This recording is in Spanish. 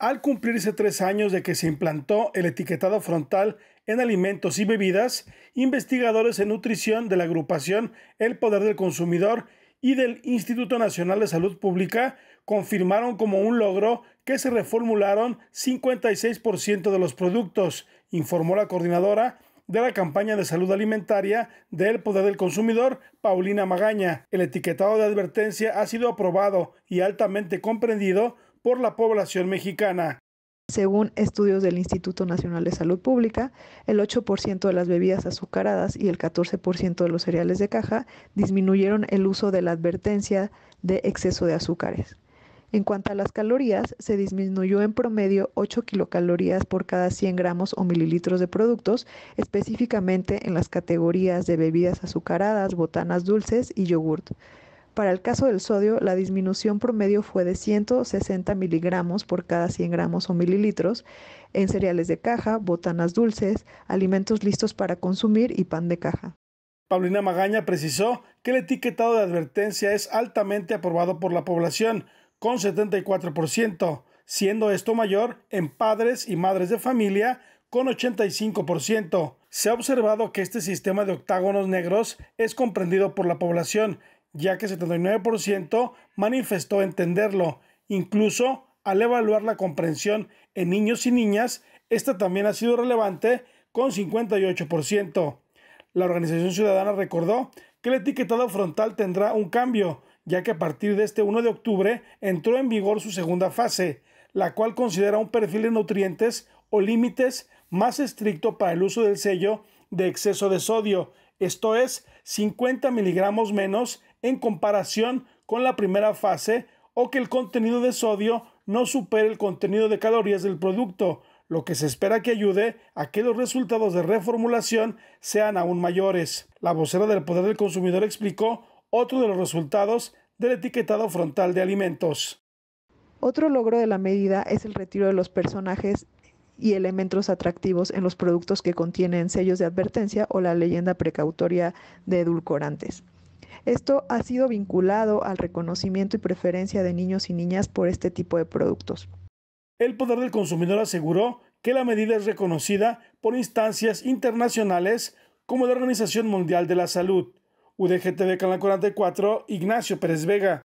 Al cumplirse tres años de que se implantó el etiquetado frontal en alimentos y bebidas, investigadores en nutrición de la agrupación El Poder del Consumidor y del Instituto Nacional de Salud Pública confirmaron como un logro que se reformularon 56% de los productos, informó la coordinadora de la campaña de salud alimentaria del Poder del Consumidor, Paulina Magaña. El etiquetado de advertencia ha sido aprobado y altamente comprendido por la población mexicana. Según estudios del Instituto Nacional de Salud Pública, el 8% de las bebidas azucaradas y el 14% de los cereales de caja disminuyeron el uso de la advertencia de exceso de azúcares. En cuanto a las calorías, se disminuyó en promedio 8 kilocalorías por cada 100 gramos o mililitros de productos, específicamente en las categorías de bebidas azucaradas, botanas dulces y yogurt. Para el caso del sodio, la disminución promedio fue de 160 miligramos por cada 100 gramos o mililitros en cereales de caja, botanas dulces, alimentos listos para consumir y pan de caja. Paulina Magaña precisó que el etiquetado de advertencia es altamente aprobado por la población, con 74%, siendo esto mayor en padres y madres de familia, con 85%. Se ha observado que este sistema de octágonos negros es comprendido por la población ya que 79% manifestó entenderlo. Incluso al evaluar la comprensión en niños y niñas, esta también ha sido relevante con 58%. La organización ciudadana recordó que el etiquetado frontal tendrá un cambio, ya que a partir de este 1 de octubre entró en vigor su segunda fase, la cual considera un perfil de nutrientes o límites más estricto para el uso del sello de exceso de sodio esto es 50 miligramos menos en comparación con la primera fase o que el contenido de sodio no supere el contenido de calorías del producto, lo que se espera que ayude a que los resultados de reformulación sean aún mayores. La vocera del Poder del Consumidor explicó otro de los resultados del etiquetado frontal de alimentos. Otro logro de la medida es el retiro de los personajes y elementos atractivos en los productos que contienen sellos de advertencia o la leyenda precautoria de edulcorantes. Esto ha sido vinculado al reconocimiento y preferencia de niños y niñas por este tipo de productos. El Poder del Consumidor aseguró que la medida es reconocida por instancias internacionales como la Organización Mundial de la Salud. UDGTV Canal 44, Ignacio Pérez Vega.